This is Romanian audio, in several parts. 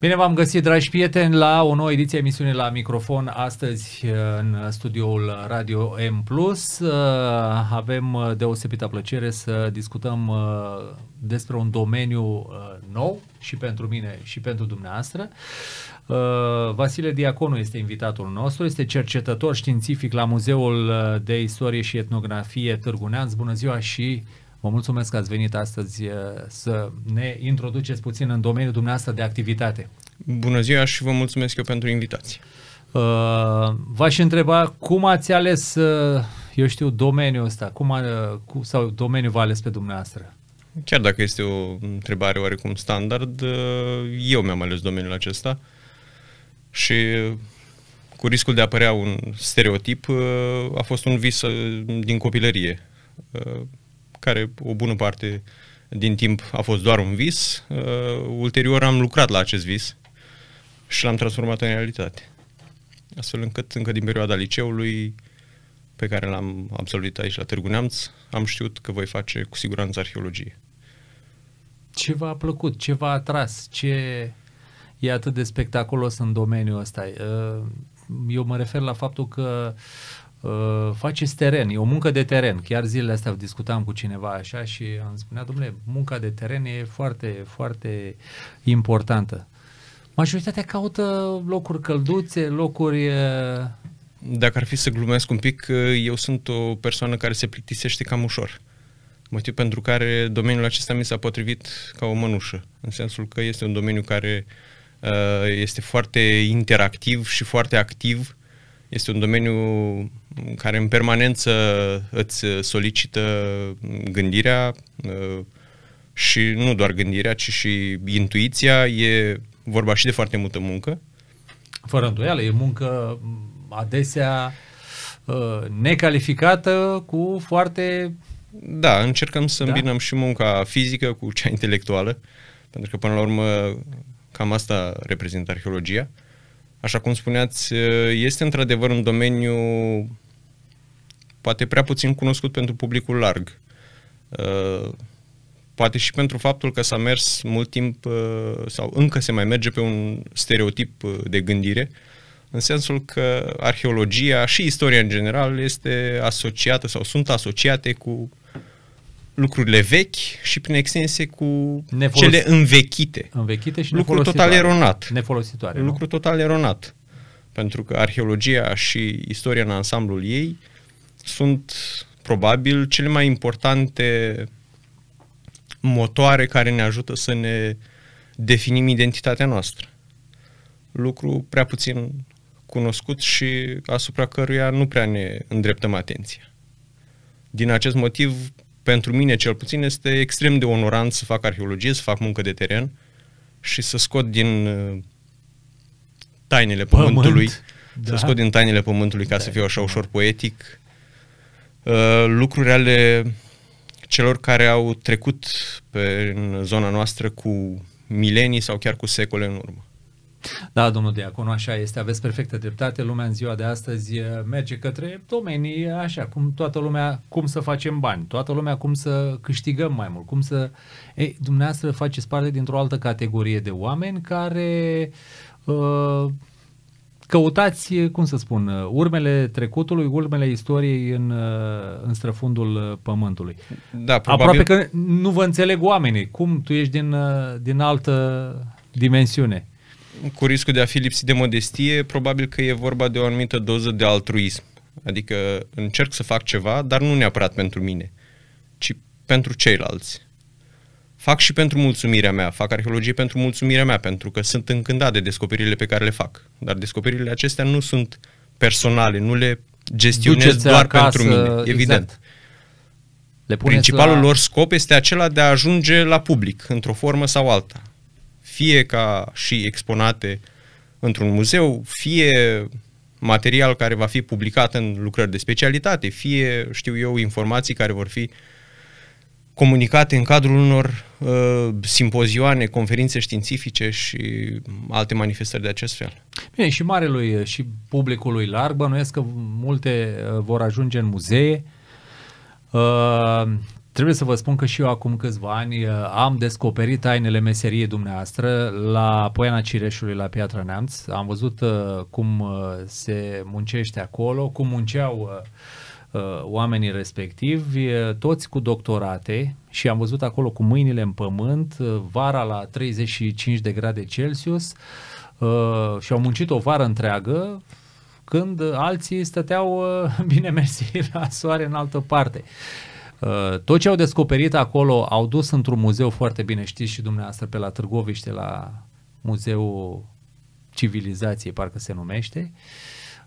Bine v-am găsit, dragi prieteni, la o nouă ediție emisiunii la microfon, astăzi uh, în studioul Radio M+. Uh, avem uh, deosebită plăcere să discutăm despre un domeniu nou și pentru mine și pentru dumneavoastră. Vasile Diaconu este invitatul nostru, este cercetător științific la Muzeul de Istorie și Etnografie Târgu Neamț. Bună ziua și Vă mulțumesc că ați venit astăzi uh, să ne introduceți puțin în domeniul dumneavoastră de activitate. Bună ziua și vă mulțumesc eu pentru invitație. Uh, v-aș întreba cum ați ales, uh, eu știu, domeniul ăsta, cum, a, cu, sau domeniul v-a ales pe dumneavoastră? Chiar dacă este o întrebare oarecum standard, uh, eu mi-am ales domeniul acesta și cu riscul de a apărea un stereotip, uh, a fost un vis uh, din copilărie care o bună parte din timp a fost doar un vis. Uh, ulterior am lucrat la acest vis și l-am transformat în realitate. Astfel încât încă din perioada liceului pe care l-am absolvit aici la Târgu Neamț, am știut că voi face cu siguranță arheologie. Ce v-a plăcut? Ce v-a atras? Ce e atât de spectaculos în domeniul ăsta? Uh, eu mă refer la faptul că Uh, faceți teren, e o muncă de teren. Chiar zilele astea discutam cu cineva așa și am spunea, domnule, munca de teren e foarte, foarte importantă. Majoritatea caută locuri călduțe, locuri... Uh, Dacă ar fi să glumesc un pic, uh, eu sunt o persoană care se plictisește cam ușor. Motiv pentru care domeniul acesta mi s-a potrivit ca o mănușă, în sensul că este un domeniu care uh, este foarte interactiv și foarte activ este un domeniu care în permanență îți solicită gândirea uh, și nu doar gândirea, ci și intuiția. E vorba și de foarte multă muncă. Fără îndoială, e muncă mm, adesea uh, necalificată cu foarte... Da, încercăm să da? îmbinăm și munca fizică cu cea intelectuală, pentru că până la urmă cam asta reprezintă arheologia. Uh, așa cum spuneați, este într-adevăr un domeniu poate prea puțin cunoscut pentru publicul larg. Poate și pentru faptul că s-a mers mult timp sau încă se mai merge pe un stereotip de gândire, în sensul că arheologia și istoria în general este asociată sau sunt asociate cu lucrurile vechi și prin extensie cu Nefolos... cele învechite. Învechite și Lucru total eronat. Nefolositoare. Lucru nu? total eronat. Pentru că arheologia și istoria în ansamblul ei sunt probabil cele mai importante motoare care ne ajută să ne definim identitatea noastră. Lucru prea puțin cunoscut și asupra căruia nu prea ne îndreptăm atenția. Din acest motiv, pentru mine cel puțin este extrem de onorant să fac arheologie, să fac muncă de teren și să scot din uh, tainele Pământ, pământului, da. să scot din tainele pământului ca da. să fiu așa da. ușor poetic, uh, lucruri ale celor care au trecut pe în zona noastră cu milenii sau chiar cu secole în urmă. Da, domnul Diaconu, așa este, aveți perfectă dreptate. Lumea în ziua de astăzi merge către domenii așa, cum toată lumea, cum să facem bani, toată lumea cum să câștigăm mai mult, cum să... Ei, dumneavoastră faceți parte dintr-o altă categorie de oameni care ă, căutați, cum să spun, urmele trecutului, urmele istoriei în, în străfundul pământului. Da, probabil... Aproape că nu vă înțeleg oamenii. Cum tu ești din, din altă dimensiune? cu riscul de a fi lipsit de modestie, probabil că e vorba de o anumită doză de altruism. Adică încerc să fac ceva, dar nu neapărat pentru mine, ci pentru ceilalți. Fac și pentru mulțumirea mea, fac arheologie pentru mulțumirea mea, pentru că sunt încântat de descoperirile pe care le fac. Dar descoperirile acestea nu sunt personale, nu le gestionez Duceți doar acasă, pentru mine, exact. evident. Exact. Le Principalul la... lor scop este acela de a ajunge la public, într-o formă sau alta fie ca și exponate într-un muzeu, fie material care va fi publicat în lucrări de specialitate, fie, știu eu, informații care vor fi comunicate în cadrul unor uh, simpozioane, conferințe științifice și alte manifestări de acest fel. Bine, și marelui uh, și publicului larg, bănuiesc că multe uh, vor ajunge în muzee, uh, Trebuie să vă spun că și eu acum câțiva ani uh, am descoperit tainele meseriei dumneavoastră la Poiana Cireșului, la Piatra Neamț. Am văzut uh, cum uh, se muncește acolo, cum munceau oamenii respectivi, toți cu doctorate și am văzut acolo cu mâinile în pământ, vara la 35 de grade Celsius și au muncit o vară întreagă când alții stăteau bine mersi la soare în altă parte. Uh, tot ce au descoperit acolo au dus într-un muzeu foarte bine, știți și dumneavoastră, pe la Târgoviște, la Muzeul Civilizației, parcă se numește,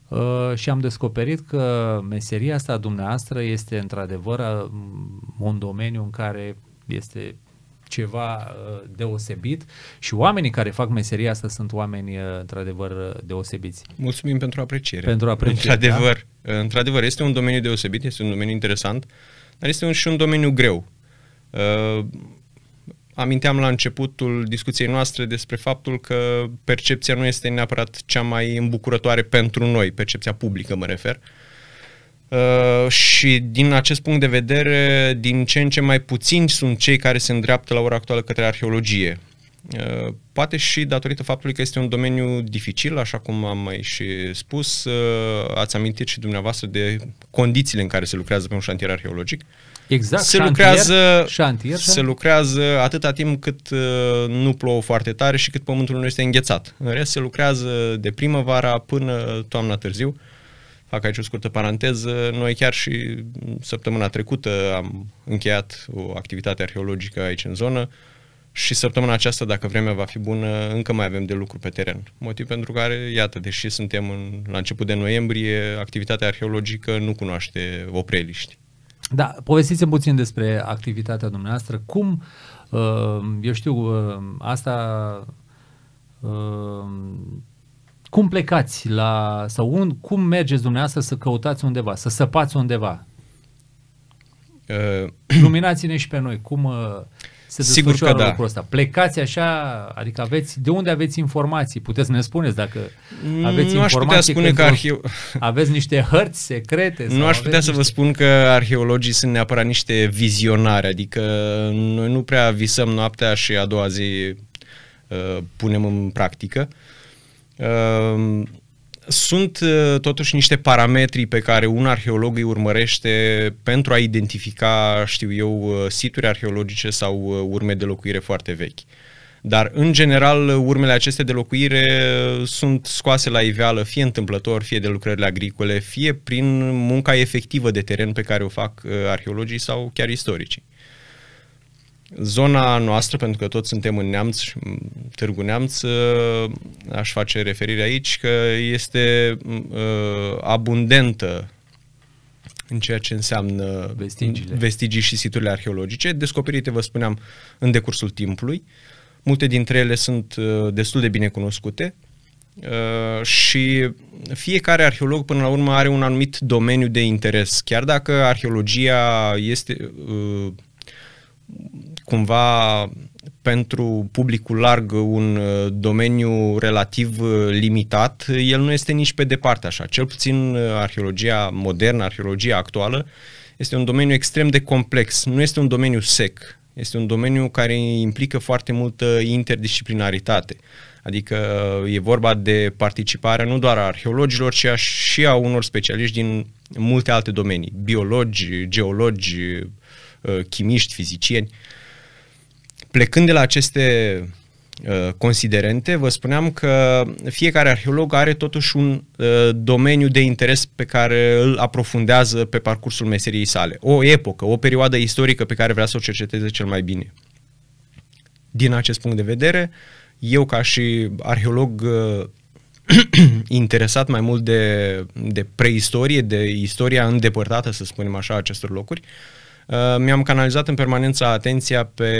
uh, și am descoperit că meseria asta dumneavoastră este într-adevăr un domeniu în care este ceva uh, deosebit și oamenii care fac meseria asta sunt oameni într-adevăr deosebiți. Mulțumim pentru apreciere. Pentru apreciere. Da. Într-adevăr, da? într-adevăr este un domeniu deosebit, este un domeniu interesant. Uh, dar este un, și un domeniu greu. Uh, aminteam la începutul discuției noastre despre faptul că percepția nu este neapărat cea mai îmbucurătoare pentru noi, percepția publică mă refer. Uh, și din acest punct de vedere, din ce în ce mai puțini sunt cei care se îndreaptă la ora actuală către arheologie. Uh, poate și datorită faptului că este un domeniu dificil, așa cum am mai și spus, uh, ați amintit și dumneavoastră de condițiile în care se lucrează pe un șantier arheologic. Exact, se șantier, lucrează, șantier, se lucrează atâta timp cât uh, nu plouă foarte tare și cât pământul nu este înghețat. În rest, se lucrează de primăvara până toamna târziu. Fac aici o scurtă paranteză. Noi chiar și săptămâna trecută am încheiat o activitate arheologică aici în zonă și săptămâna aceasta, dacă vremea va fi bună, încă mai avem de lucru pe teren. Motiv pentru care, iată, deși suntem în, la început de noiembrie, activitatea arheologică nu cunoaște opreliști. Da, povestiți-mi puțin despre activitatea dumneavoastră. Cum, uh, eu știu, uh, asta, uh, cum plecați la, sau un, cum mergeți dumneavoastră să căutați undeva, să săpați undeva? Uh... Luminați-ne și pe noi. Cum, se Sigur că da. lucrul ăsta. Plecați așa, adică aveți, de unde aveți informații? Puteți să ne spuneți dacă mm, aveți nu informații. Nu aș putea spune că arheo... aveți niște hărți secrete. Nu aș putea să vă spun că arheologii sunt neapărat niște vizionari, adică noi nu prea visăm noaptea și a doua zi uh, punem în practică. Uh, sunt uh, totuși niște parametri pe care un arheolog îi urmărește pentru a identifica, știu eu, uh, situri arheologice sau uh, urme de locuire foarte vechi. Dar, în general, urmele acestea de locuire sunt scoase la iveală fie întâmplător, fie de lucrările agricole, fie prin munca efectivă de teren pe care o fac arheologii sau chiar istoricii. Zona noastră, pentru că toți suntem în Neamț, Târgu Neamț, ă, aș face referire aici că este ă, abundentă în ceea ce înseamnă Vestigiile. vestigii și siturile arheologice, descoperite, vă spuneam, în decursul timpului. Multe dintre ele sunt ă, destul de bine cunoscute și fiecare arheolog până la urmă are un anumit domeniu de interes. Chiar dacă arheologia este cumva pentru publicul larg un uh, domeniu relativ uh, limitat, el nu este nici pe departe așa. Cel puțin uh, arheologia modernă, arheologia actuală, este un domeniu extrem de complex. Nu este un domeniu sec. Este un domeniu care implică foarte multă interdisciplinaritate. Adică e vorba de participarea nu doar a arheologilor, ci a și a unor specialiști din multe alte domenii. Biologi, geologi, chimiști, fizicieni. Uh, Plecând de la aceste uh, considerente, vă spuneam că fiecare arheolog are totuși un uh, domeniu de interes pe care îl aprofundează pe parcursul meseriei sale. O epocă, o perioadă istorică pe care vrea să o cerceteze cel mai bine. Din acest punct de vedere, eu ca și arheolog uh, interesat mai mult de, de preistorie, de istoria îndepărtată, să spunem așa, acestor locuri, uh, Uh, mi-am canalizat în permanență atenția pe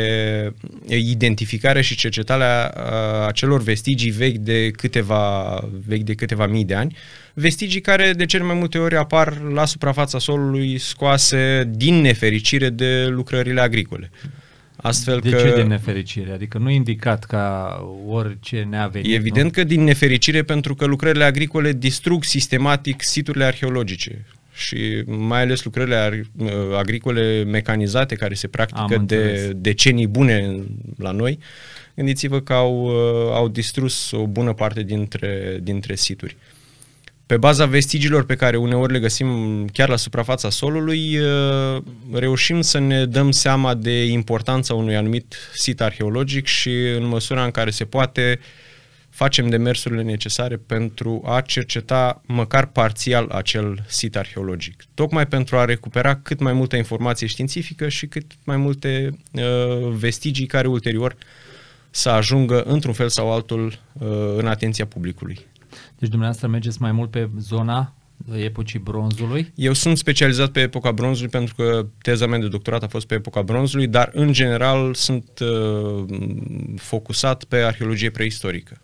identificarea și cercetarea uh, acelor vestigii vechi de câteva, vechi de câteva mii de ani, vestigii care de cel mai multe ori apar la suprafața solului scoase din nefericire de lucrările agricole. Astfel de că... ce din nefericire? Adică nu indicat ca orice ne-a venit, Evident nu? că din nefericire pentru că lucrările agricole distrug sistematic siturile arheologice și mai ales lucrările uh, agricole mecanizate care se practică de decenii bune la noi, gândiți-vă că au, uh, au distrus o bună parte dintre, dintre situri. Pe baza vestigilor pe care uneori le găsim chiar la suprafața solului, uh, reușim să ne dăm seama de importanța unui anumit sit arheologic și în măsura în care se poate uh, facem demersurile necesare pentru a cerceta măcar parțial acel sit arheologic, tocmai pentru a recupera cât mai multă informație științifică și cât mai multe uh, vestigii care ulterior să ajungă într-un fel sau altul uh, în atenția publicului. Deci dumneavoastră mergeți mai mult pe zona epocii bronzului? Eu sunt specializat pe epoca bronzului pentru că teza mea de doctorat a fost pe epoca bronzului, dar în general sunt uh, focusat pe arheologie preistorică.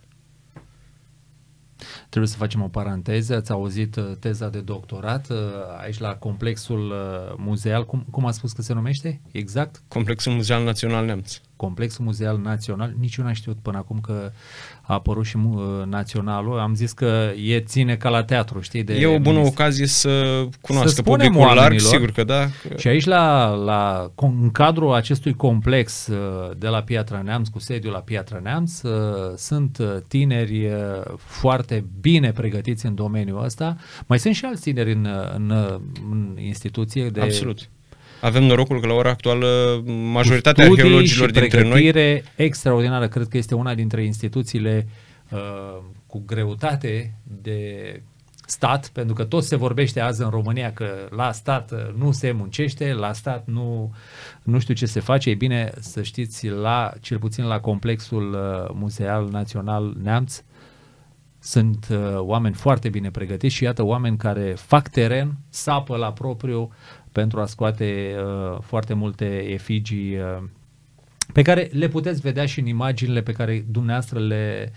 Trebuie să facem o paranteză. Ați auzit uh, teza de doctorat uh, aici la Complexul uh, Muzeal. Cum, cum a spus că se numește exact? Complexul Muzeal Național Nemț. Complexul Muzeal Național. Nici eu n-am știut până acum că a apărut și uh, naționalul, am zis că e ține ca la teatru, știi? De e o bună ministri. ocazie să cunoască să publicul larg, sigur că da. Și aici, la, la, în cadrul acestui complex uh, de la Piatra Neamț, cu sediul la Piatra Neamț, uh, sunt tineri foarte bine pregătiți în domeniul ăsta. Mai sunt și alți tineri în, în, în instituție de Absolut. Avem norocul că la ora actuală majoritatea studii arheologilor și dintre noi... extraordinară, cred că este una dintre instituțiile uh, cu greutate de stat, pentru că tot se vorbește azi în România că la stat uh, nu se muncește, la stat nu, nu știu ce se face. E bine să știți, la, cel puțin la complexul uh, muzeal național Neamț, sunt uh, oameni foarte bine pregătiți și iată oameni care fac teren, sapă la propriu, pentru a scoate uh, foarte multe efigii uh, pe care le puteți vedea și în imaginile pe care dumneavoastră le,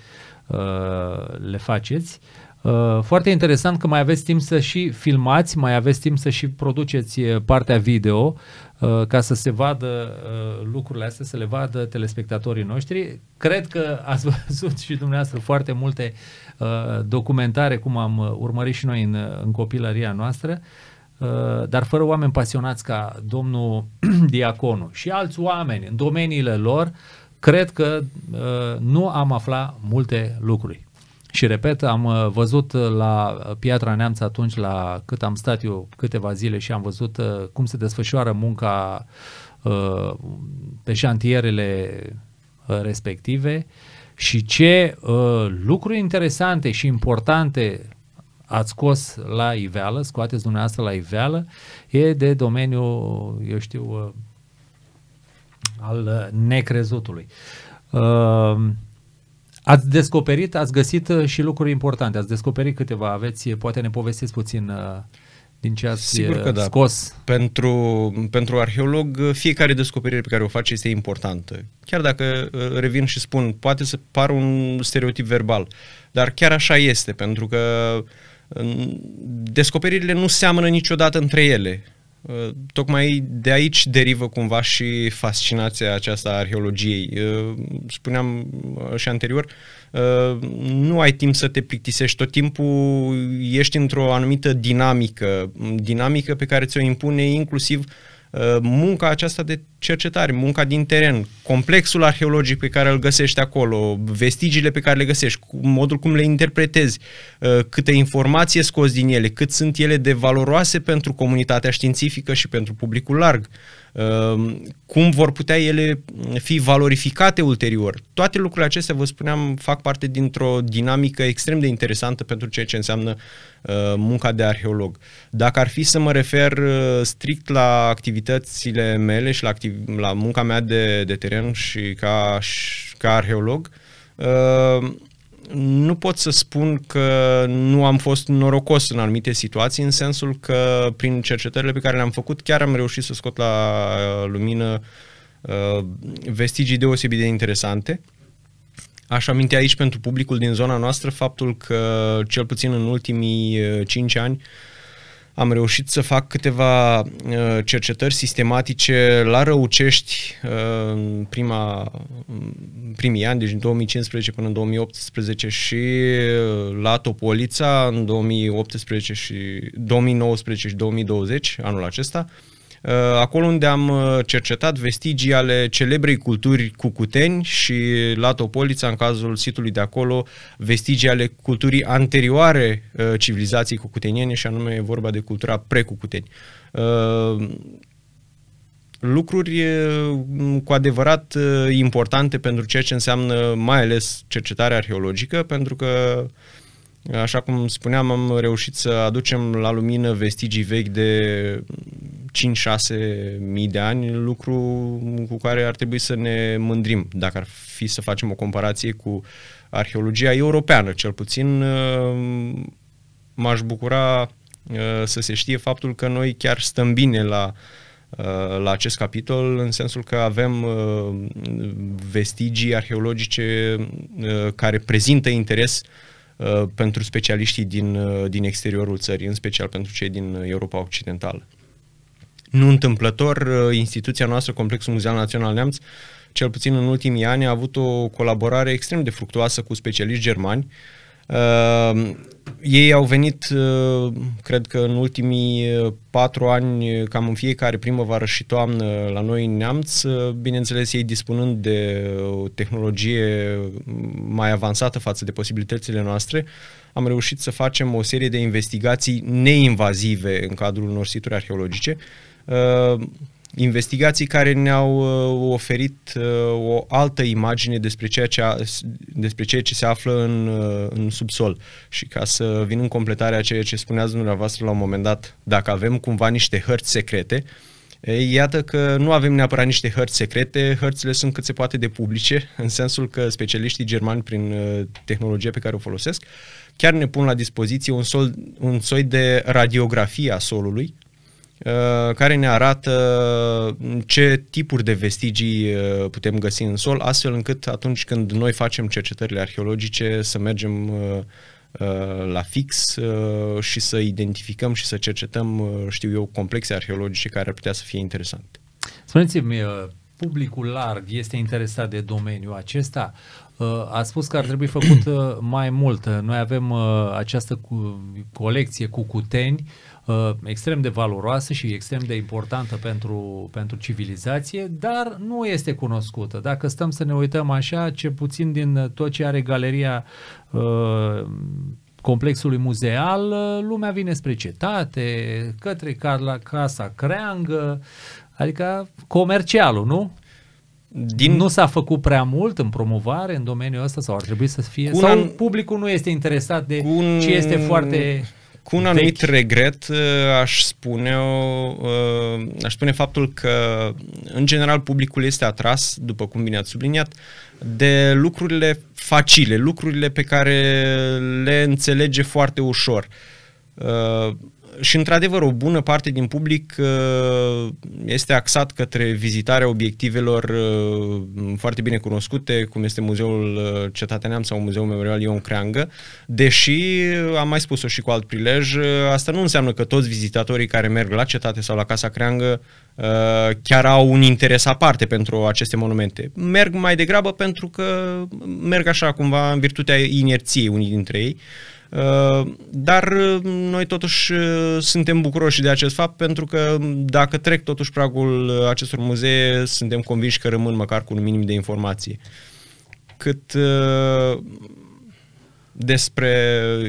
uh, le faceți. Uh, foarte interesant că mai aveți timp să și filmați, mai aveți timp să și produceți uh, partea video uh, ca să se vadă uh, lucrurile astea, să le vadă telespectatorii noștri. Cred că ați văzut și dumneavoastră foarte multe uh, documentare, cum am uh, urmărit și noi în, în copilăria noastră. Uh, Uh, dar fără oameni pasionați ca domnul Diaconu și alți oameni în domeniile lor, cred că uh, nu am aflat multe lucruri. Și repet, am uh, văzut la Piatra Neamț atunci, la cât am stat eu câteva zile și am văzut cum se desfășoară munca pe șantierele respective și ce lucruri interesante și importante ați scos la iveală, scoateți dumneavoastră la iveală, e de domeniul, eu știu, uh, al uh, necrezutului. Uh, ați descoperit, ați găsit și lucruri importante, ați descoperit câteva, aveți, poate ne povestiți puțin din ce ați Sigur că da. scos. Pentru, pentru arheolog, fiecare descoperire pe care o face este importantă. Chiar dacă revin și spun, poate să pară un stereotip verbal, dar chiar așa este, pentru că uh, Descoperirile nu seamănă niciodată între ele. Uh, tocmai de aici derivă cumva și fascinația aceasta a arheologiei. Uh, spuneam uh, și anterior, nu ai timp să te plictisești tot timpul, ești într-o anumită dinamică, dinamică pe care ți-o impune inclusiv uh, Uh, munca aceasta de cercetare, munca din teren, complexul arheologic pe care îl găsești acolo, vestigiile pe care le găsești, modul cum le interpretezi, uh, câte informații scoți din ele, cât sunt ele de valoroase pentru comunitatea științifică și pentru publicul larg. Ehm, cum vor putea ele fi valorificate ulterior. Toate lucrurile acestea, vă spuneam, fac parte dintr-o dinamică extrem de interesantă pentru ceea ce înseamnă ehm, munca de arheolog. Dacă ar fi să mă refer ehm, strict la activitățile mele și la, activ- la munca mea de, de teren și ca, și ca arheolog, nu pot să spun că nu am fost norocos în anumite situații, în sensul că prin cercetările pe care le-am făcut chiar am reușit să scot la uh, lumină uh, vestigii deosebit de interesante. Aș aminte aici pentru publicul din zona noastră faptul că, cel puțin în ultimii 5 uh, ani, uh, am reușit să fac câteva uh, cercetări sistematice la Răucești uh, în prima, în primii ani, deci în 2015 până în 2018 și uh, la Topolița în 2018 și 2019 și 2020, anul acesta. Uh, Uh, acolo unde am uh, cercetat vestigii ale celebrei culturi cucuteni și la Topolița, în cazul sitului de acolo, vestigii ale culturii anterioare uh, civilizației cucuteniene și anume e vorba de cultura precucuteni lucruri cu adevărat importante pentru ceea ce înseamnă mai ales cercetarea arheologică, pentru că, așa cum spuneam, am reușit să aducem la lumină vestigii vechi de 5-6 mii de ani, lucru cu care ar trebui să ne mândrim, dacă ar fi să facem o comparație cu arheologia europeană, cel puțin uh, m-aș bucura uh, să se știe faptul că noi chiar stăm bine la uh, la acest capitol, în sensul că avem vestigii arheologice care prezintă interes pentru specialiștii din, din exteriorul țării, în special pentru cei din Europa Occidentală. Nu întâmplător, uh, instituția noastră, Complexul Muzeal Național Neamț, cel puțin în ultimii ani, a avut o colaborare extrem de fructuoasă cu specialiști germani. Uh, ei au venit, uh, cred că în ultimii uh, patru ani, cam în fiecare primăvară și toamnă la noi în Neamț, uh, bineînțeles ei dispunând de o tehnologie mai avansată față de posibilitățile noastre, am reușit să facem o serie de investigații neinvazive în cadrul unor situri arheologice, uh, uh, investigații care ne-au uh, oferit uh, o altă imagine despre ceea ce, a, despre ceea ce se află în, uh, în subsol. Și ca să vin în completarea a ceea ce spuneați dumneavoastră la un moment dat, dacă avem cumva niște hărți secrete, ei, iată că nu avem neapărat niște hărți secrete, hărțile sunt cât se poate de publice, în sensul că specialiștii germani prin uh, tehnologia pe care o folosesc, chiar ne pun la dispoziție un, sol, un soi de radiografie a solului, Uh, care ne arată uh, ce tipuri de vestigii uh, putem găsi în sol, astfel încât atunci când noi facem cercetările arheologice să mergem la fix și să identificăm și să cercetăm, știu eu, complexe arheologice care ar putea să fie interesante. Spuneți-mi, publicul larg este interesat de domeniul acesta? A spus că ar trebui făcut mai mult. Noi avem această colecție cu cuteni, Uh, extrem de valoroasă și extrem de importantă pentru, pentru civilizație, dar nu este cunoscută. Dacă stăm să ne uităm așa, ce puțin din tot ce are galeria uh, complexului muzeal, uh, lumea vine spre cetate, către Carla Casa Creangă, adică comercialul, nu? Din... Nu s-a făcut prea mult în promovare în domeniul ăsta sau ar trebui să fie? Cu un sau an... publicul nu este interesat de un... ce este foarte cu un anumit vechi. regret uh, aș spune, uh, aș spune faptul că, în general, publicul este atras, după cum bine ați subliniat, de lucrurile facile, lucrurile pe care le înțelege foarte ușor. Uh, și într-adevăr o bună parte din public uh, este axat către vizitarea obiectivelor uh, foarte bine cunoscute, cum este Muzeul uh, Cetatea Neam sau Muzeul Memorial Ion Creangă, deși, am mai spus-o și cu alt prilej, asta nu înseamnă că toți vizitatorii care merg la cetate sau la Casa Creangă chiar au un interes aparte pentru aceste monumente. Merg mai degrabă pentru că merg așa cumva în virtutea inerției unii dintre ei Uh, dar uh, noi totuși uh, suntem bucuroși de acest fapt pentru că dacă trec totuși pragul acestor muzee, suntem convinși că rămân măcar cu un minim de informații, Cât despre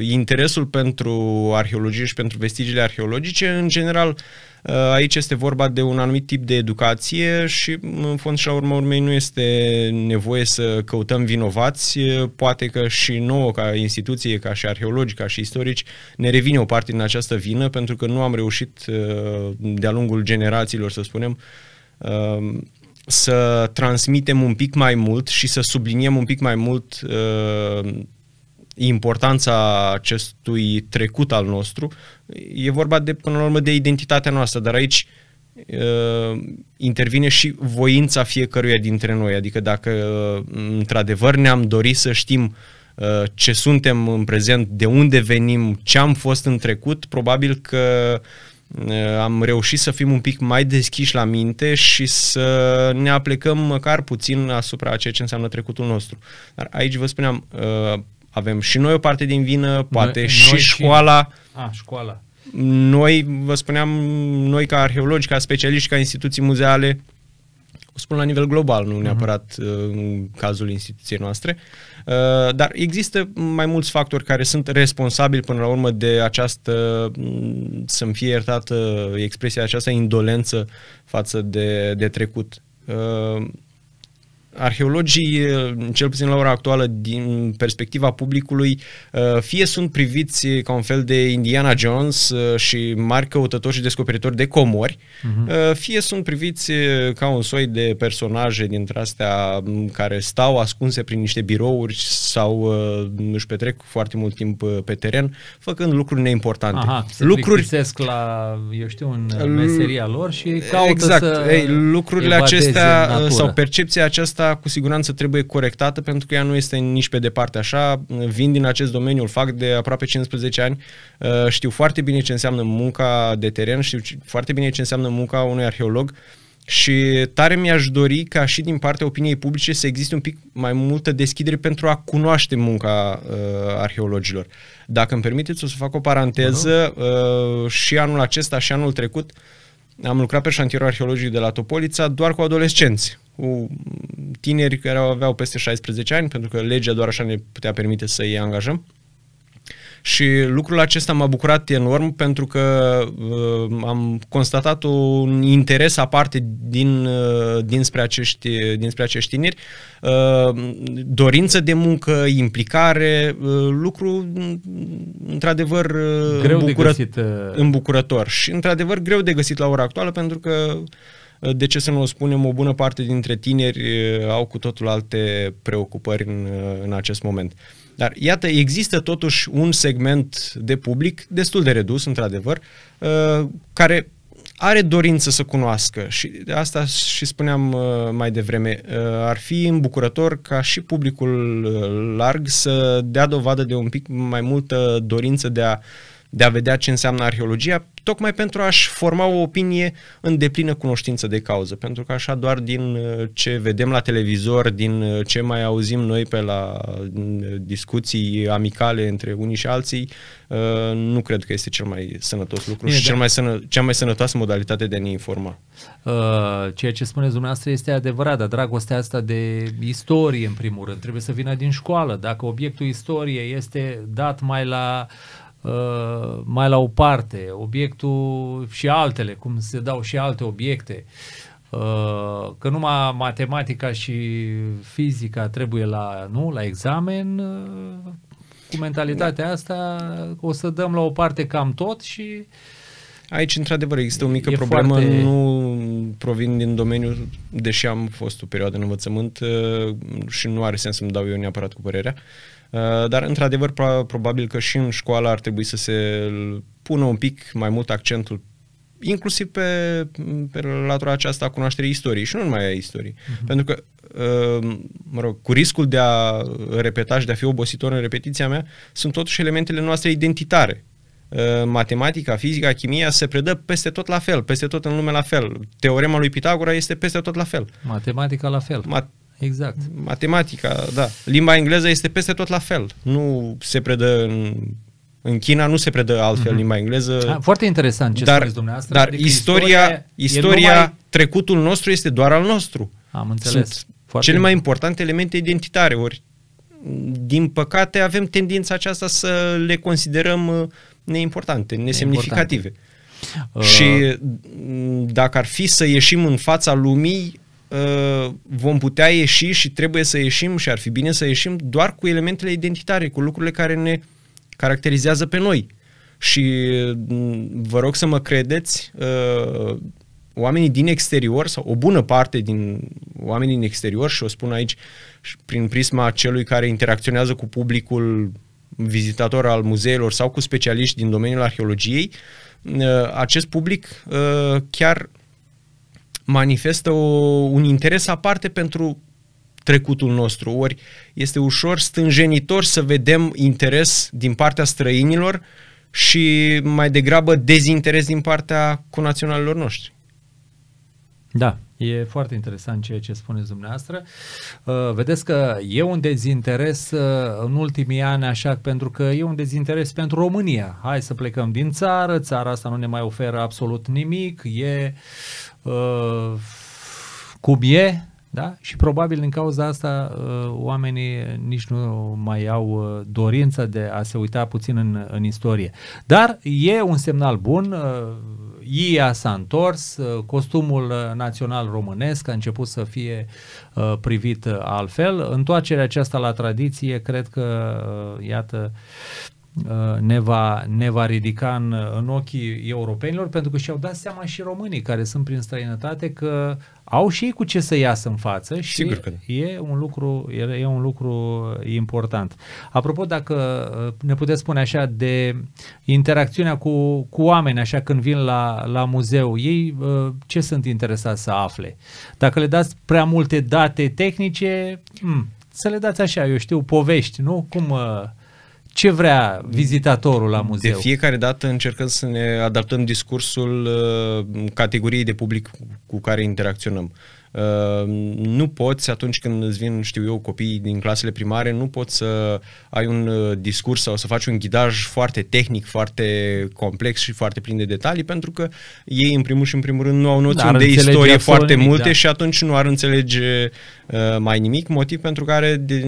interesul pentru arheologie și pentru vestigiile arheologice, în general, uh, Uh, aici este vorba de un anumit tip de educație și, în fond și la urma urmei, nu este nevoie să căutăm vinovați. Uh, poate că și nouă, ca instituție, ca și arheologi, ca și istorici, ne revine o parte din această vină, pentru că nu am reușit, uh, de-a lungul generațiilor, să spunem, să transmitem un pic mai mult și să subliniem un pic mai mult importanța acestui trecut al nostru. E vorba de, până la urmă, de identitatea noastră, dar aici uh, intervine și voința fiecăruia dintre noi. Adică dacă uh, într-adevăr ne-am dorit să știm uh, ce suntem în prezent, de unde venim, ce am fost în trecut, probabil că am reușit să fim un pic mai deschiși la minte și să ne aplecăm măcar puțin asupra ceea ce înseamnă trecutul nostru. Dar aici vă spuneam, avem și noi o parte din vină, poate noi, și noi școala. Și... A, școala. Noi, vă spuneam, noi ca arheologi, ca specialiști, ca instituții muzeale, o spun la nivel global, nu mhm. neapărat uh, în cazul instituției noastre, uh, dar există mai mulți factori care sunt responsabili până la urmă de această, mm, să-mi fie iertată expresia aceasta, indolență față de, de trecut. Uh, Arheologii, eh, cel puțin la ora actuală, din perspectiva publicului, eh, fie sunt priviți ca un fel de Indiana Jones eh, și mari căutători și descoperitori de comori, uh-huh. fie sunt priviți ca un soi de personaje dintre astea mm, care stau ascunse prin niște birouri sau își petrec foarte mult timp pe teren, făcând lucruri neimportante. Aha, se lucruri la, eu știu, în meseria lor și caută exact. să Ei, lucrurile acestea sau percepția aceasta asta cu siguranță trebuie corectată pentru că ea nu este nici pe departe așa. Vin din acest domeniu, îl fac de aproape 15 ani, uh, știu foarte bine ce înseamnă munca de teren, știu foarte bine ce înseamnă munca unui arheolog și tare mi-aș dori ca și din partea opiniei publice să existe un pic mai multă deschidere pentru a cunoaște munca uh, arheologilor. Dacă îmi permiteți, o să fac o paranteză. Uh, și anul acesta și anul trecut uh, am lucrat pe șantierul arheologic de la Topolița doar cu adolescenți, cu tineri care aveau peste 16 ani, pentru că legea doar așa ne putea permite să îi angajăm. Și lucrul acesta m-a bucurat enorm pentru că uh, am constatat un interes aparte din, uh, dinspre, acești, dinspre acești tineri, uh, dorință de muncă, implicare, uh, lucru într-adevăr uh, greu îmbucură- de găsit, uh... îmbucurător și într-adevăr greu de găsit la ora actuală pentru că de ce să nu o spunem, o bună parte dintre tineri uh, au cu totul alte preocupări în, uh, în acest moment. Dar iată, există totuși un segment de public destul de redus, într-adevăr, uh, care are dorință să cunoască și de asta și spuneam mai devreme, ar fi îmbucurător ca și publicul larg să dea dovadă de un pic mai multă dorință de a de a vedea ce înseamnă arheologia, tocmai pentru a-și forma o opinie în deplină cunoștință de cauză, pentru că așa doar din uh, ce vedem la televizor, din uh, ce mai auzim noi pe la uh, discuții amicale între unii și alții, nu cred că este cel mai sănătos lucru Bine, și cel da. mai sănă, cea mai sănătoasă modalitate de a ne informa. Ceea ce spuneți dumneavoastră este adevărat, dar dragostea asta de istorie, în primul rând, trebuie să vină din școală. Dacă obiectul istoriei este dat mai la uh, Uh, mai la o parte, obiectul și altele, cum se dau și alte obiecte, uh, că numai matematica și fizica trebuie la, nu, la examen, uh, cu mentalitatea asta o să dăm la o parte cam tot și Aici, într-adevăr, există o mică e problemă. Foarte... Nu provin din domeniul, deși am fost o perioadă în învățământ și nu are sens să-mi dau eu neapărat cu părerea. Uh, Uh, dar, într-adevăr, probabil că și în școală ar trebui să se pună un pic mai mult accentul inclusiv pe, pe latura aceasta a cunoașterii istoriei și nu numai a istoriei. Uh-huh. Pentru că, uh, mă rog, cu riscul de a repeta și de a fi obositor în repetiția mea, sunt totuși elementele noastre identitare. Uh, matematica, fizica, chimia se predă peste tot la fel, peste tot în lume la fel. Teorema lui Pitagora este peste tot la fel. Matematica la fel. Mat- Exact. Matematica, da. Limba engleză este peste tot la fel. Nu se predă în în China nu se predă altfel mm-hmm. limba engleză. Ah, foarte interesant ce dar, spuneți dumneavoastră. Dar adică istoria, istoria numai... trecutul nostru este doar al nostru. Am înțeles. Sunt Foarte cele mai importante elemente identitare. Ori, din păcate, avem tendința aceasta să le considerăm uh, neimportante, nesemnificative. Important. Uh, Și mm, dacă ar fi să ieșim în fața lumii, Uh, vom putea ieși și trebuie să ieșim și ar fi bine să ieșim doar cu elementele identitare, cu lucrurile care ne caracterizează pe noi. Și mm, vă rog să mă credeți, uh, oamenii din exterior sau o bună parte din oamenii din exterior și o spun aici prin prisma celui care interacționează cu publicul vizitator al muzeelor sau cu specialiști din domeniul arheologiei, uh, acest public chiar manifestă o, un interes aparte pentru trecutul nostru. Ori este ușor stânjenitor să vedem interes din partea străinilor și mai degrabă dezinteres din partea conaționalilor noștri. Da, e foarte interesant ceea ce spuneți dumneavoastră. Uh, vedeți că e un dezinteres uh, în ultimii ani, așa, pentru că e un dezinteres pentru România. Hai să plecăm din țară, țara asta nu ne mai oferă absolut nimic, e Uh, cum e, da? Și probabil din cauza asta uh, oamenii nici nu mai au uh, dorința de a se uita puțin în, în istorie. Dar e un semnal bun, IA s-a întors, costumul național românesc a început să fie privit altfel. Întoarcerea aceasta la tradiție, cred că, iată, Uh, ne va, ne va ridica în, în ochii europenilor, pentru că și-au dat seama și românii care sunt prin străinătate că au și ei cu ce să iasă în față și Sigur că da. e, un lucru, e, e un lucru important. Apropo, dacă uh, ne puteți spune așa de interacțiunea cu, cu oameni așa când vin la, la muzeu, ei uh, ce sunt interesați să afle? Dacă le dați prea multe date tehnice, m- hmm, să le dați așa, eu știu, povești, nu? Cum... Uh, ce vrea vizitatorul la muzeu. De fiecare dată încercăm să ne adaptăm discursul uh, categoriei de public cu care interacționăm. Uh, Ehm, nu poți, atunci când îți vin, știu eu, copiii din clasele primare, nu poți să ai un uh, discurs sau să faci un ghidaj foarte tehnic, foarte complex și foarte plin de detalii, pentru că ei, în primul și în primul rând, nu au noțiuni de istorie foarte nimic, multe da. și atunci nu ar înțelege uh, mai nimic, motiv pentru care uh,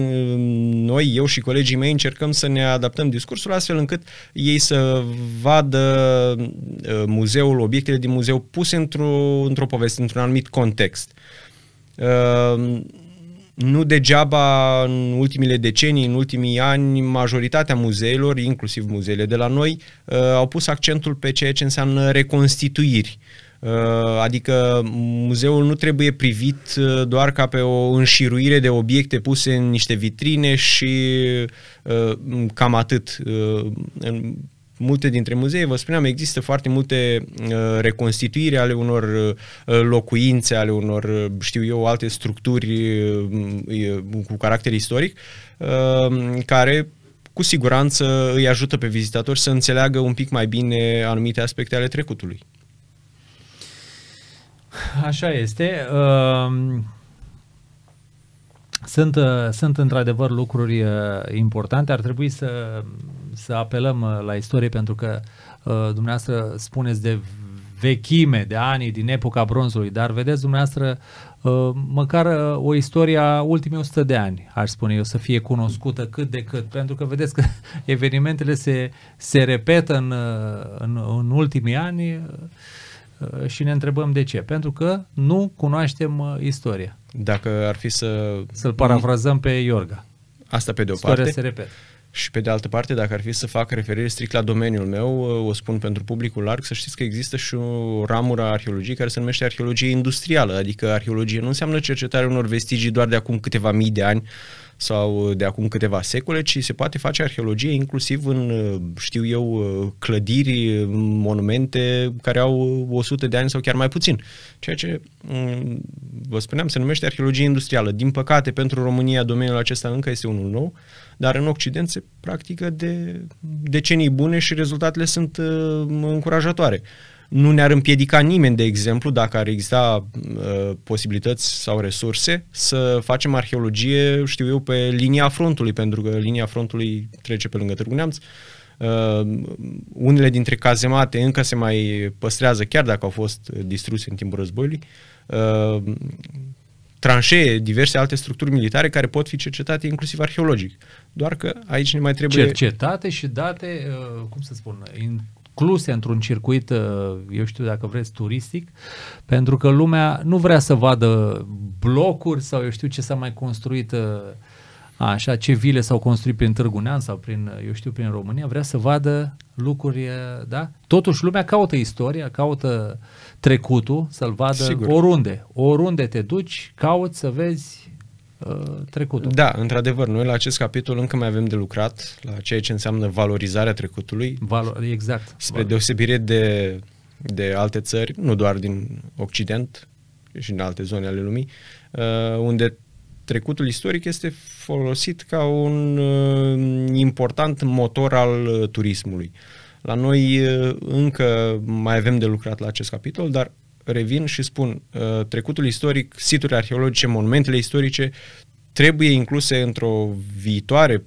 noi, eu și colegii mei încercăm să ne adaptăm discursul astfel încât ei să vadă muzeul, obiectele din muzeu puse într-o, într-o poveste, într-un anumit context. Uh, Ehm, nu degeaba în ultimile decenii, în ultimii ani, majoritatea muzeelor, inclusiv muzeele de la noi, eh, au pus accentul pe ceea ce înseamnă reconstituiri. Eh, adică muzeul nu trebuie privit eh, doar ca pe o înșiruire de obiecte puse în niște vitrine și cam atât multe dintre muzee, vă spuneam, există foarte multe uh, reconstituiri ale unor uh, locuințe, ale unor, uh, știu eu, alte structuri cu caracter istoric, care cu siguranță îi ajută pe vizitatori să înțeleagă un pic mai bine anumite aspecte ale trecutului. Așa este. Sunt, sunt într-adevăr lucruri importante. Ar trebui să să apelăm uh, la istorie pentru că uh, dumneavoastră spuneți de vechime, de ani din epoca bronzului, dar vedeți dumneavoastră uh, măcar o istorie a ultimii 100 de ani, aș spune eu, să fie cunoscută cât de cât, pentru că vedeți că evenimentele se, se repetă în, în, în ultimii ani și ne întrebăm de ce. Pentru că nu cunoaștem istoria. Dacă ar fi să... Să-l parafrazăm pe Iorga. Asta pe de o parte. se repetă. Și pe de altă parte, dacă ar fi să fac referire strict la domeniul meu, o spun pentru publicul larg, să știți că există și o ramură a arheologiei care se numește arheologie industrială, adică arheologie nu înseamnă cercetarea unor vestigii doar de acum câteva mii de ani, sau uh, de acum câteva secole, ci se poate face arheologie inclusiv în, uh, știu eu, uh, clădiri, monumente care au 100 de ani sau chiar mai puțin. Ceea ce, mm, vă spuneam, se numește arheologie industrială. Din păcate, pentru România, domeniul acesta încă este unul nou, dar în Occident se practică de decenii bune și rezultatele sunt încurajatoare. Nu ne-ar împiedica nimeni, de exemplu, dacă ar exista uh, posibilități sau resurse, să facem arheologie, știu eu, pe linia frontului, pentru că linia frontului trece pe lângă Târgu Neamț. Uh, unele dintre cazemate încă se mai păstrează, chiar dacă au fost distruse în timpul războiului. Uh, tranșee, diverse alte structuri militare care pot fi cercetate inclusiv arheologic. Doar că aici ne mai trebuie... Cercetate și date, uh, cum să spun, incluse într-un circuit, uh, eu știu dacă vreți, turistic, pentru că lumea nu vrea să vadă blocuri sau eu știu ce s-a mai construit uh, așa, ce vile s-au construit prin Târgu Neam sau prin, uh, eu știu, prin România, vrea să vadă lucruri, da? Totuși lumea caută istoria, caută trecutul, să-l vadă Sigur. oriunde. Oriunde te duci, cauți să vezi Uh, trecutul. Da, într-adevăr, noi la acest capitol încă mai avem de lucrat, la ceea ce înseamnă valorizarea trecutului. Valo- exact. Spre valo- deosebire de, de alte țări, nu doar din Occident și în alte zone ale lumii, uh, unde trecutul istoric este folosit ca un uh, important motor al turismului. La noi încă mai avem de lucrat la acest capitol, dar revin și spun, uh, trecutul istoric, siturile arheologice, monumentele istorice trebuie incluse într-o viitoare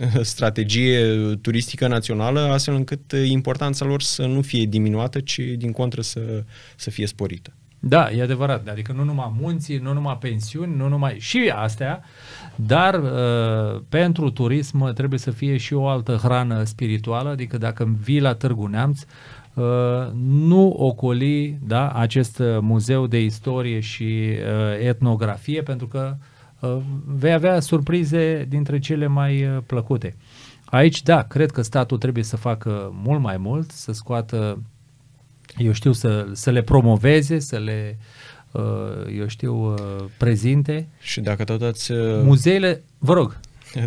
uh, strategie turistică națională, astfel încât uh, importanța lor să nu fie diminuată, ci din contră să, să fie sporită. Da, e adevărat. Adică nu numai munții, nu numai pensiuni, nu numai și astea, dar uh, pentru turism trebuie să fie și o altă hrană spirituală, adică dacă vii la Târgu Neamț, uh, Uh, nu ocoli da, acest uh, muzeu de istorie și uh, etnografie, pentru că vei avea surprize dintre cele mai plăcute. Aici, da, cred că statul trebuie să facă mult mai mult, să scoată, eu știu, să, să le promoveze, să le, eu știu, prezinte. Și dacă tot ați... Muzeile, vă rog.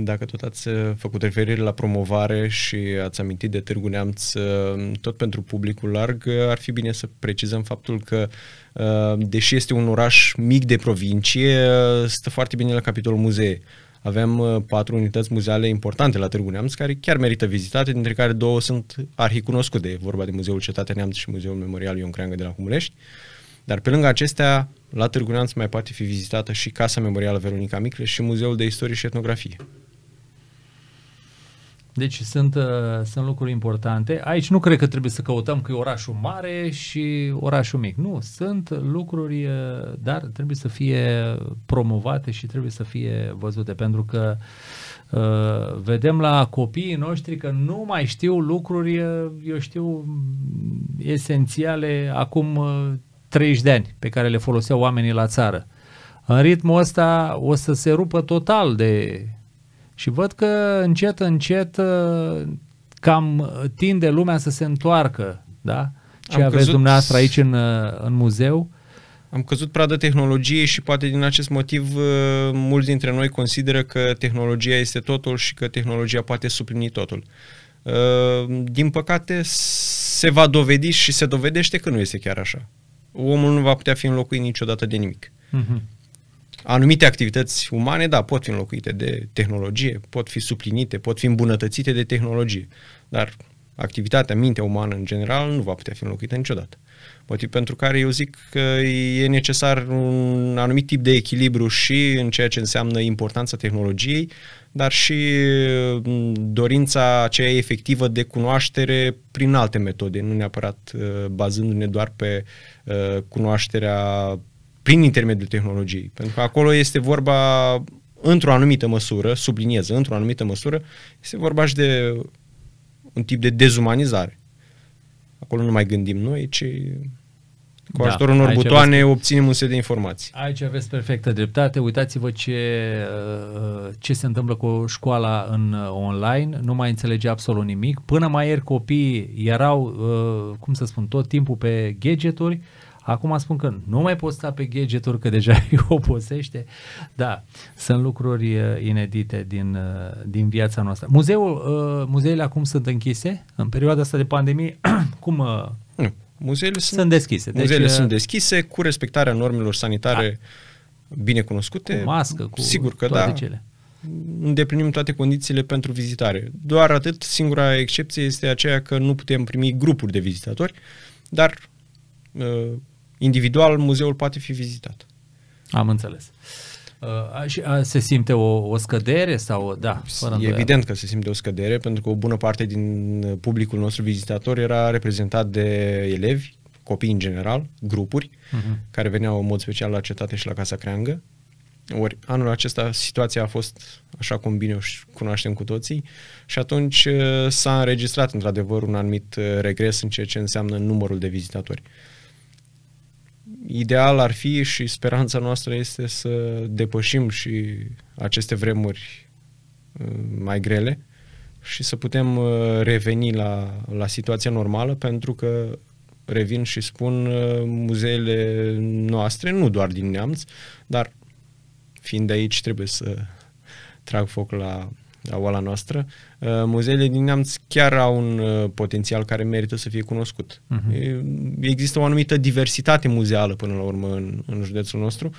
Dacă tot ați uh, făcut referire la promovare și ați amintit de Târgu Neamț, uh, tot pentru publicul larg, uh, ar fi bine să precizăm faptul că, deși este un oraș mic de provincie, stă foarte bine la capitolul muzee. Avem patru unități muzeale importante la Târgu Neamț care chiar merită vizitate, dintre care două sunt arhicunoscute, vorba de Muzeul Cetatea Neamț și Muzeul Memorial Ion Creangă de la Humulești. Uh, dar pe lângă acestea, la Târgu Neamț mai poate fi vizitată și Casa Memorială Veronica Micle și Muzeul de Istorie și Etnografie. Deci sunt, uh, sunt lucruri importante. Aici nu cred că trebuie să căutăm că e orașul mare și orașul mic. Nu, sunt lucruri, uh, dar trebuie să fie promovate și trebuie să fie văzute, pentru că uh, vedem la copiii noștri că nu mai știu lucruri, eu știu, mm, esențiale acum 30 de ani pe care le foloseau oamenii la țară. În ritmul ăsta o să se rupă total de... Și văd că încet, încet uh, cam tinde lumea să se întoarcă, da? Ce Am aveți căzut... dumneavoastră aici în, uh, în muzeu. Am căzut pradă tehnologiei și poate din acest motiv uh, mulți dintre noi consideră că tehnologia este totul și că tehnologia poate suplini totul. Din păcate se va dovedi și se dovedește că nu este chiar așa omul nu va putea fi înlocuit niciodată de nimic. Uh-huh. Anumite activități umane, da, pot fi înlocuite de tehnologie, pot fi suplinite, pot fi îmbunătățite de tehnologie, dar activitatea, mintea umană în general, nu va putea fi înlocuită niciodată. Motiv pentru care eu zic că e necesar un anumit tip de echilibru și în ceea ce înseamnă importanța tehnologiei, dar și mm, dorința aceea efectivă de cunoaștere prin alte metode, nu neapărat uh, bazându-ne doar pe uh, cunoașterea prin intermediul tehnologiei. Pentru că acolo este vorba, într-o anumită măsură, subliniez, într-o anumită măsură, este vorba și de un tip de dezumanizare. Acolo nu mai gândim noi, ci cu da, unor butoane aveți, obținem un set de informații. Aici aveți perfectă dreptate. Uitați-vă ce, uh, ce se întâmplă cu școala în uh, online. Nu mai înțelege absolut nimic. Până mai ieri copiii erau, uh, cum să spun, tot timpul pe gadgeturi. uri Acum spun că nu mai pot sta pe gadget că deja îi obosește. Da, sunt lucruri uh, inedite din, uh, din viața noastră. Muzeul, uh, muzeile acum sunt închise în perioada asta de pandemie. Cum Muzeile sunt, sunt deschise. Deci, muzeele deci, sunt deschise cu respectarea normelor sanitare da. bine cunoscute. Cu mască, cu Sigur că toate da. cele îndeplinim toate condițiile pentru vizitare. Doar atât, singura excepție este aceea că nu putem primi grupuri de vizitatori, dar Individual, muzeul poate fi vizitat. Am înțeles. Uh, și se simte o, o scădere sau da? Fără e evident că se simte o scădere pentru că o bună parte din uh, publicul nostru vizitator era reprezentat de elevi, copii în general, grupuri uh-huh. care veneau în mod special la cetate și la Casa Creangă. Ori anul acesta situația a fost așa cum bine o cunoaștem cu toții și atunci uh, s-a înregistrat într-adevăr un anumit uh, regres în ceea ce înseamnă numărul de vizitatori ideal ar fi și speranța noastră este să depășim și aceste vremuri uh, mai grele și să putem uh, reveni la, la situația normală, pentru că, revin și spun, uh, muzeele noastre, nu doar din Neamț, dar fiind de aici, trebuie să trag foc la la oala noastră, uh, muzeele din Neamț chiar au un uh, potențial care merită să fie cunoscut. Uh-huh. Există o anumită diversitate muzeală până la urmă în, în județul nostru,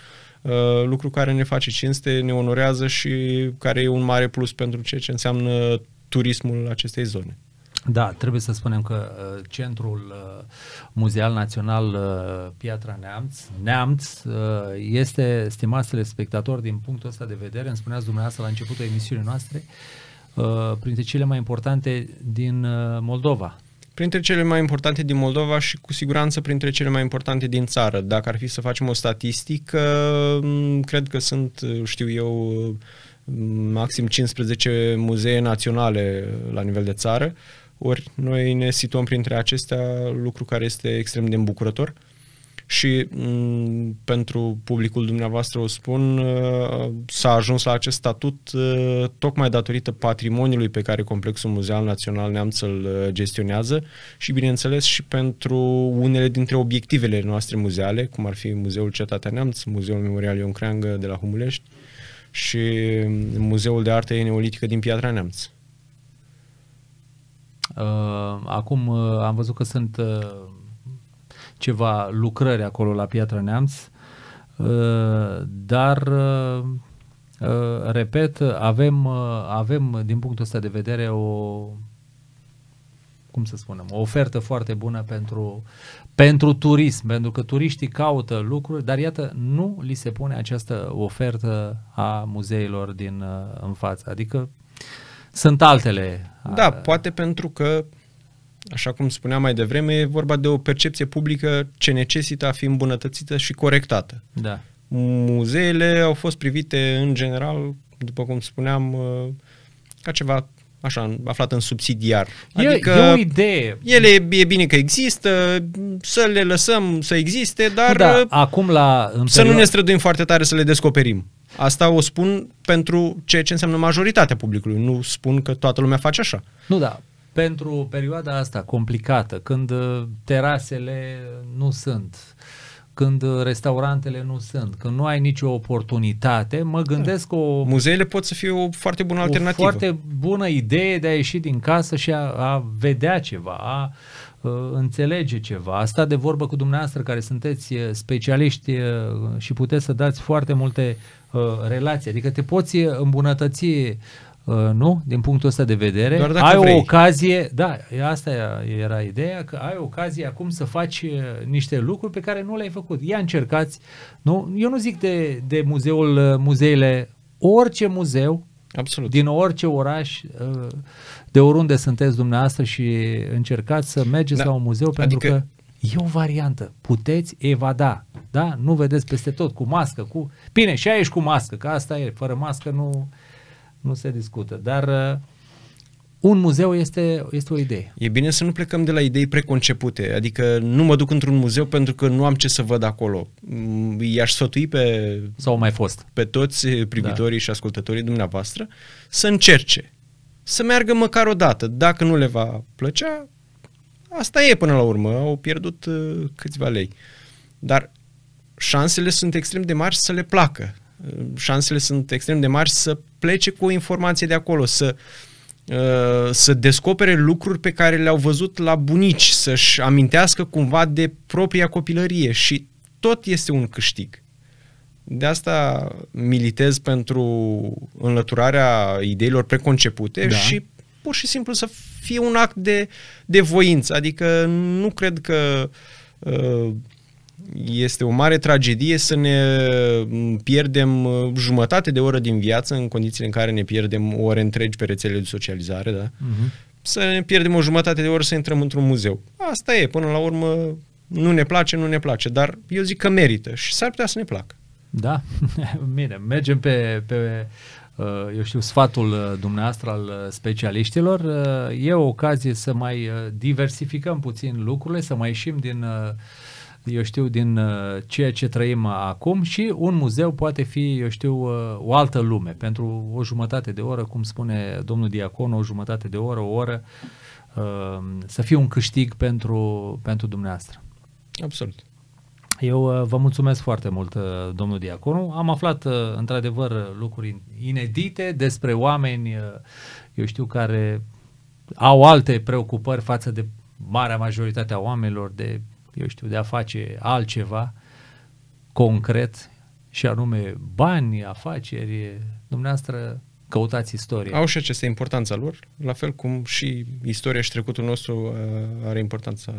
uh, lucru care ne face cinste, ne onorează și care e un mare plus pentru ceea ce înseamnă turismul acestei zone. Da, trebuie să spunem că uh, Centrul uh, Muzeal Național uh, Piatra Neamț, Neamț uh, este, stimați spectatori, din punctul ăsta de vedere, îmi spuneați dumneavoastră la începutul emisiunii noastre, uh, printre cele mai importante din uh, Moldova. Printre cele mai importante din Moldova și cu siguranță printre cele mai importante din țară. Dacă ar fi să facem o statistică, mm, cred că sunt, știu eu, mm, maxim 15 muzee naționale la nivel de țară. Uh, ori noi ne situăm printre acestea, lucru care este extrem de îmbucurător și m- mm, pentru publicul dumneavoastră o spun, uh, s-a ajuns la acest statut uh, tocmai datorită patrimoniului pe care Complexul Muzeal Național Neamț îl uh, gestionează și, bineînțeles, și pentru unele dintre obiectivele noastre muzeale, cum ar fi Muzeul Cetatea Neamț, Muzeul Memorial Ion Creangă de la Humulești și mm, Muzeul de Artă neolitică din Piatra Neamț. Uh, acum uh, am văzut că sunt uh, ceva lucrări acolo la Piatra Neamț, dar repet, avem, avem din punctul ăsta de vedere o cum să spunem, o ofertă foarte bună pentru, pentru turism, pentru că turiștii caută lucruri, dar iată, nu li se pune această ofertă a muzeilor din în față. Adică sunt altele. Da, poate pentru că, așa cum spuneam mai devreme, e vorba de o percepție publică ce necesită a fi îmbunătățită și corectată. Da. Muzeele au fost privite în general, după cum spuneam, uh, ca ceva așa, aflat în subsidiar. E, adică e o idee. Ele e bine că există, să le lăsăm să existe, dar da, uh, acum la, în să nu ne străduim foarte tare să le descoperim. Asta o spun pentru ceea ce înseamnă majoritatea publicului. Nu spun că toată lumea face așa. Nu, da. Pentru perioada asta complicată, când uh, terasele nu sunt, când uh, restaurantele nu sunt, când nu ai nicio oportunitate, mă da. gândesc da. că o... Muzeele pot să fie o foarte bună alternativă. O foarte bună idee de a ieși din casă și a, a vedea ceva, a a uh, înțelege ceva, a sta de vorbă cu dumneavoastră care sunteți specialiști și puteți să dați foarte multe Uh, relație. Adică te poți uh, îmbunătăți uh, nu? Din punctul ăsta de vedere, Doar dacă ai vrei. o ocazie, da, asta era ideea, că ai ocazie acum să faci niște lucruri pe care nu le-ai făcut. Ia încercați, nu? Eu nu zic de, de muzeul, muzeile, orice muzeu, Absolut. din orice oraș, de oriunde sunteți dumneavoastră și încercați să mergeți da. la un muzeu adică pentru că E o variantă. Puteți evada. Da? Nu vedeți peste tot cu mască, cu... Bine, și aici cu mască, că asta e. Fără mască nu, nu se discută. Dar uh, un muzeu este, este o idee. E bine să nu plecăm de la idei preconcepute, adică nu mă duc într-un muzeu pentru că nu am ce să văd acolo. Mm, i-aș sfătui pe, Sau mai fost. pe toți privitorii da. și ascultătorii dumneavoastră să încerce, să meargă măcar o dată. Dacă nu le va plăcea, Asta e până la urmă, au pierdut uh, câțiva lei. Dar șansele sunt extrem de mari să le placă. Uh, șansele sunt extrem de mari să plece cu o informație de acolo, să uh, să descopere lucruri pe care le-au văzut la bunici, să-și amintească cumva de propria copilărie și tot este un câștig. De asta militez pentru înlăturarea ideilor preconcepute da. și pur și simplu să fie un act de, de voință. Adică nu cred că uh, este o mare tragedie să ne mm, pierdem uh, jumătate de oră din viață în condițiile în care ne pierdem ore întregi pe rețelele de socializare, da? Uh-huh. Să ne pierdem o jumătate de oră să intrăm într-un muzeu. Asta e, până la urmă nu ne place, nu ne place, dar eu zic că merită și s-ar putea să ne placă. Da, bine, mergem pe, pe Eh, eu știu, sfatul eh, dumneavoastră al eh, specialiștilor, e o ocazie să mai diversificăm puțin lucrurile, să mai ieșim din, eu știu, din ceea ce trăim acum și un muzeu poate fi, eu știu, o altă lume. Pentru o jumătate de oră, cum spune domnul Diacon, o jumătate de oră, o oră, să fie un câștig pentru, pentru dumneavoastră. Absolut. Eu uh, vă mulțumesc foarte mult, uh, domnul Diaconu. Am aflat, uh, într-adevăr, lucruri inedite despre oameni, eu știu, care au alte preocupări față de marea majoritate a oamenilor, de, eu știu, de a face altceva concret, și anume bani, afaceri. Dumneavoastră căutați istoria. Au și aceste importanța lor, la fel cum și istoria și trecutul nostru are importanța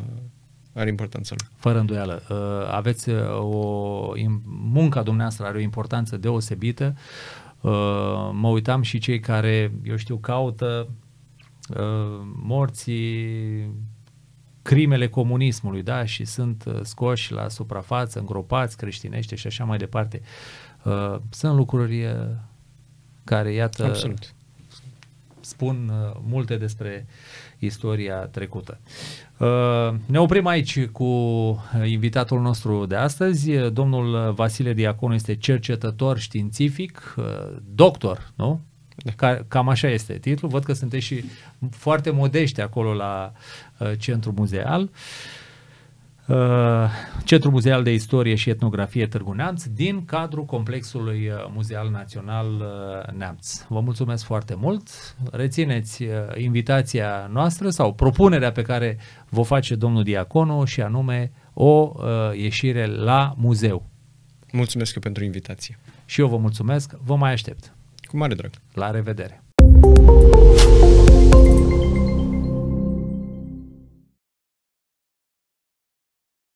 are importanța Fără îndoială. Uh, aveți uh, o... Munca dumneavoastră are o importanță deosebită. Uh, mă uitam și cei care, eu știu, caută morții crimele comunismului, da, și sunt scoși la suprafață, îngropați, creștinește și așa mai departe. Sunt lucruri care, iată, Absolut spun uh, multe despre istoria trecută. Uh, ne oprim aici cu uh, invitatul nostru de astăzi. Domnul Vasile Diaconu este cercetător științific, doctor, nu? Da. Cam așa este titlul. Văd că sunteți și foarte modești acolo la centru Muzeal. Uh, Uh, Centrul Muzeal de Istorie și Etnografie Târgu Neamț din cadrul Complexului uh, Muzeal Național uh, Neamț. Vă mulțumesc foarte mult. Rețineți invitația noastră sau propunerea pe care vă face domnul Diaconu și anume o ieșire la muzeu. Mulțumesc pentru invitație. Și eu vă mulțumesc. Vă mai aștept. Cu mare drag. La revedere.